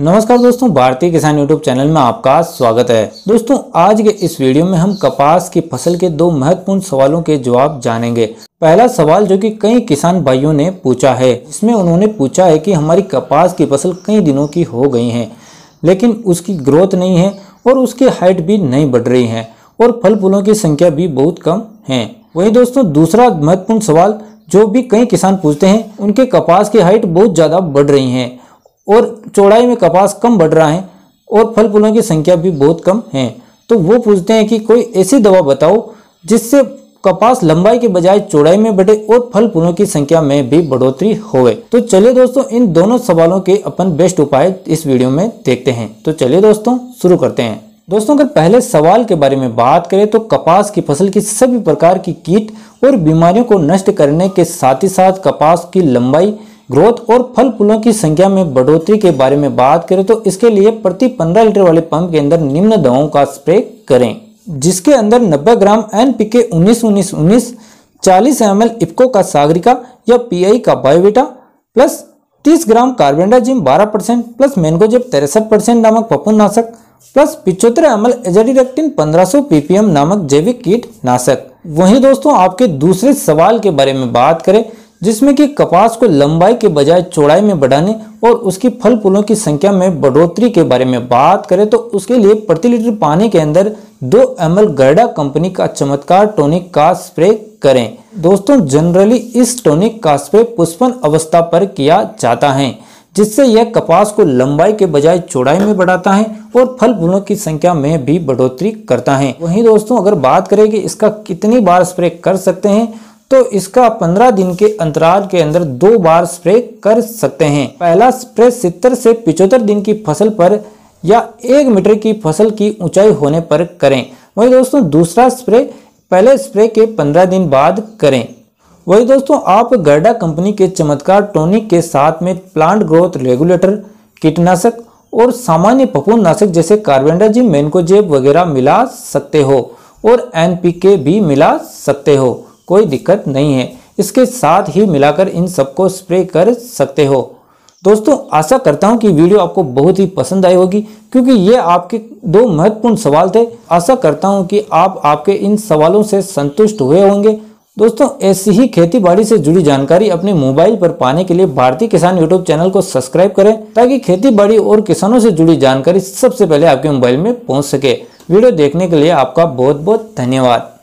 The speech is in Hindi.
नमस्कार दोस्तों भारतीय किसान यूट्यूब चैनल में आपका स्वागत है दोस्तों आज के इस वीडियो में हम कपास की फसल के दो महत्वपूर्ण सवालों के जवाब जानेंगे पहला सवाल जो कि कई किसान भाइयों ने पूछा है इसमें उन्होंने पूछा है कि हमारी कपास की फसल कई दिनों की हो गई है लेकिन उसकी ग्रोथ नहीं है और उसकी हाइट भी नहीं बढ़ रही है और फल फूलों की संख्या भी बहुत कम है वही दोस्तों दूसरा महत्वपूर्ण सवाल जो भी कई किसान पूछते हैं उनके कपास की हाइट बहुत ज़्यादा बढ़ रही है और चौड़ाई में कपास कम बढ़ रहा है और फल फूलों की संख्या भी बहुत कम है तो वो पूछते हैं कि कोई ऐसी दवा बताओ जिससे कपास लंबाई के बजाय चौड़ाई में बढ़े और फल फूलों की संख्या में भी बढ़ोतरी होवे तो चलिए दोस्तों इन दोनों सवालों के अपन बेस्ट उपाय इस वीडियो में देखते हैं तो चलिए दोस्तों शुरू करते हैं दोस्तों अगर पहले सवाल के बारे में बात करें तो कपास की फसल की सभी प्रकार की कीट और बीमारियों को नष्ट करने के साथ ही साथ कपास की लंबाई ग्रोथ और फल फूलों की संख्या में बढ़ोतरी के बारे में बात करें तो इसके लिए प्रति 15 लीटर वाले पंप के अंदर निम्न दवाओं का स्प्रे करें जिसके अंदर 90 ग्राम एन पी के उन्नीस उन्नीस उन्नीस इफको का सागरिका या पीआई का Biovita plus 30 gram carbendazim 12 percent plus mancozeb तिरसठ परसेंट नामक नाशक प्लस पिछोत्तर एम एल एजाडिरेक्टिन 1500 पीपीएम नामक जैविक कीट नाशक वहीं दोस्तों आपके दूसरे सवाल के बारे में बात करें जिसमें कि कपास को लंबाई के बजाय चौड़ाई में बढ़ाने और उसकी फल फूलों की संख्या में बढ़ोतरी के बारे में बात करें तो उसके लिए प्रति लीटर पानी के अंदर दो एम गर्डा कंपनी का चमत्कार टॉनिक का स्प्रे करें दोस्तों जनरली इस टॉनिक का स्प्रे पुष्पन अवस्था पर किया जाता है जिससे यह कपास को लंबाई के बजाय चौड़ाई में बढ़ाता है और फल फूलों की संख्या में भी बढ़ोतरी करता है वहीं दोस्तों अगर बात करें कि इसका कितनी बार स्प्रे कर सकते हैं तो इसका 15 दिन के अंतराल के अंदर दो बार स्प्रे कर सकते हैं पहला स्प्रे सितर से पिछहत्तर दिन की फसल पर या एक मीटर की फसल की ऊंचाई होने पर करें वही दोस्तों दूसरा स्प्रे पहले स्प्रे के 15 दिन बाद करें वही दोस्तों आप गर्डा कंपनी के चमत्कार टोनिक के साथ में प्लांट ग्रोथ रेगुलेटर कीटनाशक और सामान्य फफूंद नाशक जैसे कार्बेंडाजी मेनकोजेब वगैरह मिला सकते हो और एनपीके भी मिला सकते हो कोई दिक्कत नहीं है इसके साथ ही मिलाकर इन सबको स्प्रे कर सकते हो दोस्तों आशा करता हूं कि वीडियो आपको बहुत ही पसंद आई होगी क्योंकि ये आपके दो महत्वपूर्ण सवाल थे आशा करता हूं कि आप आपके इन सवालों से संतुष्ट हुए होंगे दोस्तों ऐसी ही खेती बाड़ी से जुड़ी जानकारी अपने मोबाइल पर पाने के लिए भारतीय किसान यूट्यूब चैनल को सब्सक्राइब करें ताकि खेती बाड़ी और किसानों से जुड़ी जानकारी सबसे पहले आपके मोबाइल में पहुँच सके वीडियो देखने के लिए आपका बहुत बहुत धन्यवाद